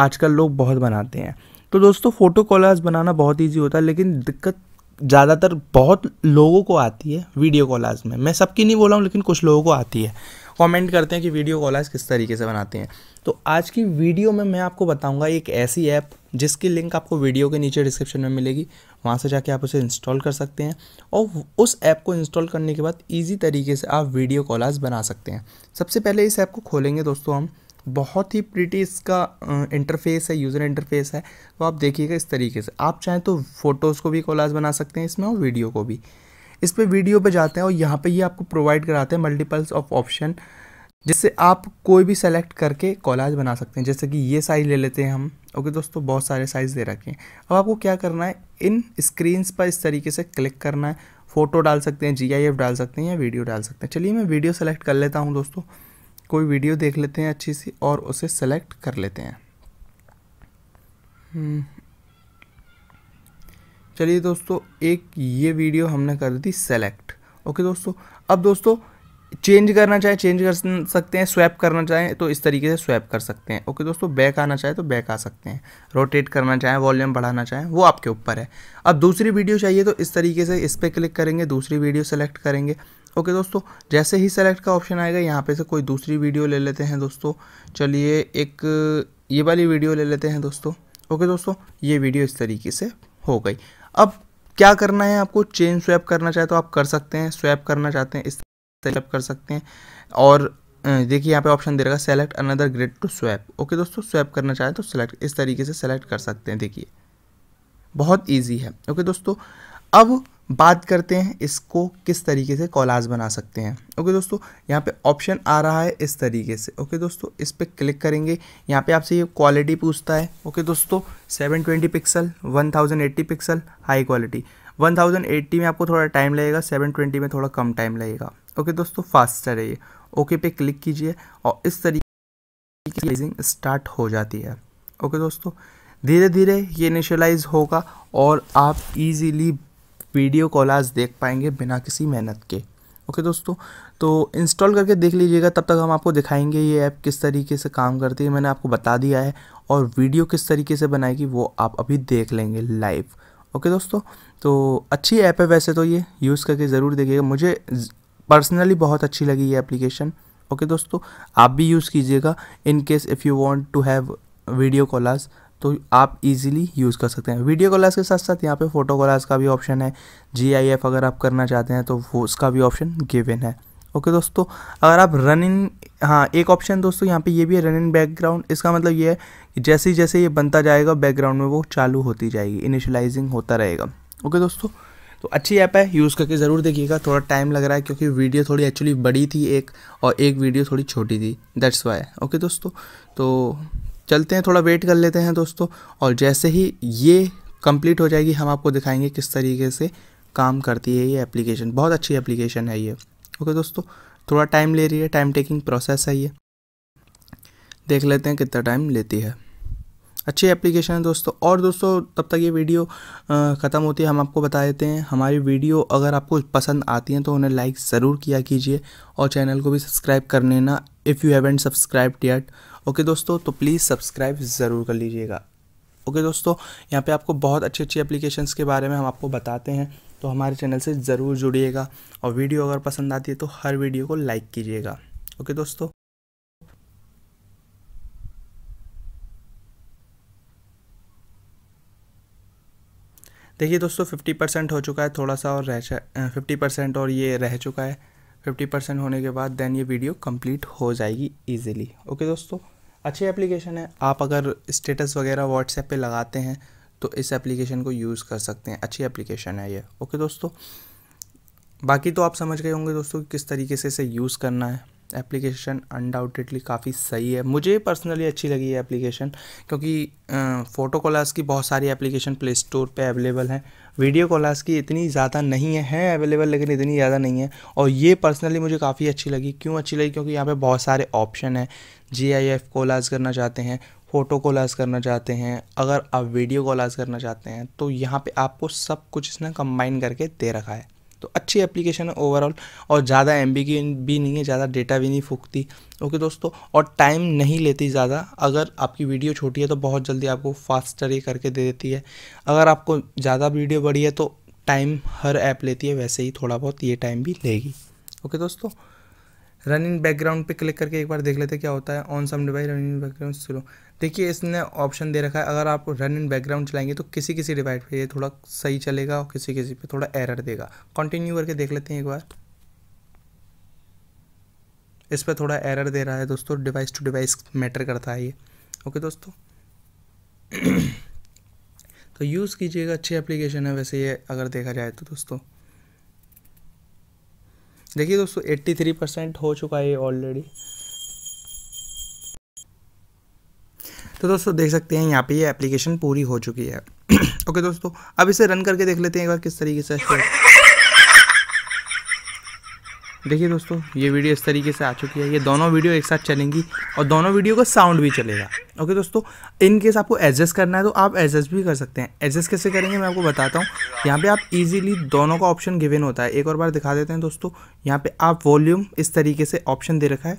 आजकल लोग बहुत बनाते हैं तो दोस्तों फ़ोटो कॉलर्स बनाना बहुत ईजी होता है लेकिन दिक्कत ज़्यादातर बहुत लोगों को आती है वीडियो कॉलर्स में मैं सबकी नहीं बोला हूँ लेकिन कुछ लोगों को आती है कमेंट करते हैं कि वीडियो कॉलर्स किस तरीके से बनाते हैं तो आज की वीडियो में मैं आपको बताऊंगा एक ऐसी ऐप जिसकी लिंक आपको वीडियो के नीचे डिस्क्रिप्शन में मिलेगी वहाँ से जाके आप उसे इंस्टॉल कर सकते हैं और उस ऐप को इंस्टॉल करने के बाद ईजी तरीके से आप वीडियो कॉलर्स बना सकते हैं सबसे पहले इस ऐप को खोलेंगे दोस्तों हम बहुत ही प्रिटी इसका इंटरफेस है यूज़र इंटरफेस है तो आप देखिएगा इस तरीके से आप चाहें तो फ़ोटोज़ को भी कोलाज बना सकते हैं इसमें और वीडियो को भी इस पर वीडियो पर जाते हैं और यहाँ पर ये यह आपको प्रोवाइड कराते हैं मल्टीपल्स ऑफ ऑप्शन जिससे आप कोई भी सेलेक्ट करके कॉलाज बना सकते हैं जैसे कि ये साइज़ ले लेते हैं हम ओके दोस्तों बहुत सारे साइज़ दे रखे हैं अब आपको क्या करना है इन स्क्रीन्स पर इस तरीके से क्लिक करना है फ़ोटो डाल सकते हैं जी डाल सकते हैं या वीडियो डाल सकते हैं चलिए मैं वीडियो सेलेक्ट कर लेता हूँ दोस्तों कोई वीडियो देख लेते हैं अच्छी सी और उसे सेलेक्ट कर लेते हैं हम्म। चलिए दोस्तों एक ये वीडियो हमने कर दी सेलेक्ट ओके दोस्तों अब दोस्तों चेंज करना चाहे चेंज कर सकते हैं स्वैप करना चाहें तो इस तरीके से स्वैप कर सकते हैं ओके दोस्तों बैक आना चाहे तो बैक आ सकते हैं रोटेट करना चाहें वॉल्यूम बढ़ाना चाहें वो आपके ऊपर है अब दूसरी वीडियो चाहिए तो इस तरीके से इस पर क्लिक करेंगे दूसरी वीडियो सेलेक्ट करेंगे ओके दोस्तों जैसे ही सेलेक्ट का ऑप्शन आएगा यहाँ पे से कोई दूसरी वीडियो ले लेते हैं दोस्तों चलिए एक ये वाली वीडियो ले लेते हैं दोस्तों ओके दोस्तों ये वीडियो इस तरीके से हो गई अब क्या करना है आपको चेन स्वैप करना चाहे तो आप कर सकते हैं स्वैप करना चाहते हैं इस स्वैप कर सकते हैं और देखिए यहाँ पे ऑप्शन दे रहेगा select another grade to swap okay दोस्तों स्वैप करना चाहे तो सेलेक्ट इस तरीके से सेलेक्ट कर सकते हैं देखिए बहुत ईजी है ओके दोस्तों अब बात करते हैं इसको किस तरीके से कॉलाज बना सकते हैं ओके दोस्तों यहाँ पे ऑप्शन आ रहा है इस तरीके से ओके दोस्तों इस पर क्लिक करेंगे यहाँ पे आपसे ये क्वालिटी पूछता है ओके दोस्तों 720 पिक्सल 1080 पिक्सल हाई क्वालिटी 1080 में आपको थोड़ा टाइम लगेगा 720 में थोड़ा कम टाइम लगेगा ओके दोस्तों फास्टर है ये ओके पे क्लिक कीजिए और इस तरीके की स्टार्ट हो जाती है ओके दोस्तों धीरे धीरे ये इनिशलाइज होगा और आप इजीली वीडियो कॉल आज देख पाएंगे बिना किसी मेहनत के ओके okay, दोस्तों तो इंस्टॉल करके देख लीजिएगा तब तक हम आपको दिखाएंगे ये ऐप किस तरीके से काम करती है मैंने आपको बता दिया है और वीडियो किस तरीके से बनाएगी वो आप अभी देख लेंगे लाइव ओके okay, दोस्तों तो अच्छी ऐप है वैसे तो ये यूज़ करके ज़रूर देखिएगा मुझे पर्सनली बहुत अच्छी लगी ये एप्लीकेशन ओके दोस्तों आप भी यूज़ कीजिएगा in case if you want to have video collage तो आप इजीली यूज़ कर सकते हैं वीडियो कॉलर्स के साथ साथ यहाँ पे फोटो कॉलर्स का भी ऑप्शन है जी आई एफ अगर आप करना चाहते हैं तो वो उसका भी ऑप्शन गिवन है ओके okay, दोस्तों अगर आप रन इन हाँ एक ऑप्शन दोस्तों यहाँ पे ये भी है रन इन बैकग्राउंड इसका मतलब ये है कि जैसे ही जैसे ये बनता जाएगा बैकग्राउंड में वो चालू होती जाएगी इनिशलाइजिंग होता रहेगा ओके okay, दोस्तों तो अच्छी ऐप है यूज़ करके ज़रूर देखिएगा थोड़ा टाइम लग रहा है क्योंकि वीडियो थोड़ी एक्चुअली बड़ी थी एक और एक वीडियो थोड़ी छोटी थी दैट्स वाई ओके दोस्तों तो चलते हैं थोड़ा वेट कर लेते हैं दोस्तों और जैसे ही ये कंप्लीट हो जाएगी हम आपको दिखाएंगे किस तरीके से काम करती है ये एप्लीकेशन बहुत अच्छी एप्लीकेशन है ये ओके दोस्तों थोड़ा टाइम ले रही है टाइम टेकिंग प्रोसेस है ये देख लेते हैं कितना टाइम लेती है अच्छी एप्लीकेशन है दोस्तों और दोस्तों तब तक ये वीडियो ख़त्म होती है हम आपको बता देते हैं हमारी वीडियो अगर आपको पसंद आती हैं तो उन्हें लाइक ज़रूर किया कीजिए और चैनल को भी सब्सक्राइब कर लेना if you haven't subscribe yet okay दोस्तों तो प्लीज़ सब्सक्राइब ज़रूर कर लीजिएगा ओके दोस्तों यहाँ पे आपको बहुत अच्छी अच्छी एप्लीकेशंस के बारे में हम आपको बताते हैं तो हमारे चैनल से ज़रूर जुड़िएगा और वीडियो अगर पसंद आती है तो हर वीडियो को लाइक कीजिएगा ओके दोस्तों देखिए दोस्तों फिफ्टी परसेंट हो चुका है थोड़ा सा और रह फिफ्टी परसेंट और ये रह चुका है फिफ्टी परसेंट होने के बाद देन ये वीडियो कंप्लीट हो जाएगी इजीली ओके दोस्तों अच्छी एप्लीकेशन है आप अगर स्टेटस वगैरह व्हाट्सएप पे लगाते हैं तो इस एप्लीकेशन को यूज़ कर सकते हैं अच्छी एप्लीकेशन है ये ओके दोस्तों बाकी तो आप समझ गए होंगे दोस्तों किस तरीके से इसे यूज़ करना है एप्लीकेशन अनडाउटेडली काफ़ी सही है मुझे पर्सनली अच्छी लगी है एप्लीकेशन क्योंकि फ़ोटो कोलास की बहुत सारी एप्लीकेशन प्ले स्टोर पर अवेलेबल हैं वीडियो कॉलर्स की इतनी ज़्यादा नहीं है हैं अवेलेबल लेकिन इतनी ज़्यादा नहीं है और ये पर्सनली मुझे काफ़ी अच्छी लगी क्यों अच्छी लगी क्योंकि यहाँ पर बहुत सारे ऑप्शन हैं जी आई एफ कोलास करना चाहते हैं फ़ोटो कोलाज करना चाहते हैं अगर आप वीडियो कोलाज करना चाहते हैं तो यहाँ पर आपको सब कुछ इसने कम्बाइन करके दे रखा है तो अच्छी एप्लीकेशन है ओवरऑल और ज़्यादा एम की भी नहीं है ज़्यादा डेटा भी नहीं फूकती ओके दोस्तों और टाइम नहीं लेती ज़्यादा अगर आपकी वीडियो छोटी है तो बहुत जल्दी आपको फास्टर ही करके दे देती है अगर आपको ज़्यादा वीडियो बड़ी है तो टाइम हर ऐप लेती है वैसे ही थोड़ा बहुत ये टाइम भी लेगी ओके दोस्तों रन इन बैकग्राउंड पे क्लिक करके एक बार देख लेते क्या होता है on some device run in background slow देखिए इसने ऑप्शन दे रखा है अगर आप रन इन बैकग्राउंड चलाएंगे तो किसी किसी डिवाइस पे ये थोड़ा सही चलेगा और किसी किसी पे थोड़ा एरर देगा कंटिन्यू करके देख लेते हैं एक बार इस पर थोड़ा एरर दे रहा है दोस्तों डिवाइस टू डिवाइस मैटर करता है ये ओके दोस्तों तो यूज़ कीजिएगा अच्छी एप्लीकेशन है वैसे ये अगर देखा जाए तो दोस्तों देखिए दोस्तों एट्टी थ्री परसेंट हो चुका है ये ऑलरेडी तो दोस्तों देख सकते हैं यहाँ पे ये एप्लीकेशन पूरी हो चुकी है ओके दोस्तों अब इसे रन करके देख लेते हैं एक बार किस तरीके से देखिए दोस्तों ये वीडियो इस तरीके से आ चुकी है ये दोनों वीडियो एक साथ चलेंगी और दोनों वीडियो का साउंड भी चलेगा ओके दोस्तों इन केस आपको एडजस्ट करना है तो आप एडजस्ट भी कर सकते हैं एडजस्ट कैसे करेंगे मैं आपको बताता हूँ यहाँ पे आप इजीली दोनों का ऑप्शन गिवन होता है एक और बार दिखा देते हैं दोस्तों यहाँ पर आप वॉल्यूम इस तरीके से ऑप्शन दे रखा है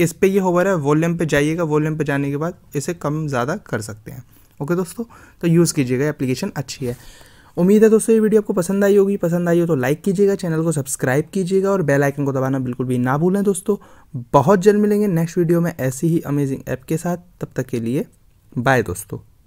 इस पर यह हो रहा है वॉल्यूम पर जाइएगा वॉल्यूम पर जाने के बाद इसे कम ज़्यादा कर सकते हैं ओके दोस्तों तो यूज़ कीजिएगा एप्लीकेशन अच्छी है उम्मीद है दोस्तों ये वीडियो आपको पसंद आई होगी पसंद आई हो तो लाइक कीजिएगा चैनल को सब्सक्राइब कीजिएगा और बेल आइकन को दबाना बिल्कुल भी ना भूलें दोस्तों बहुत जल्द मिलेंगे नेक्स्ट वीडियो में ऐसी ही अमेजिंग ऐप के साथ तब तक के लिए बाय दोस्तों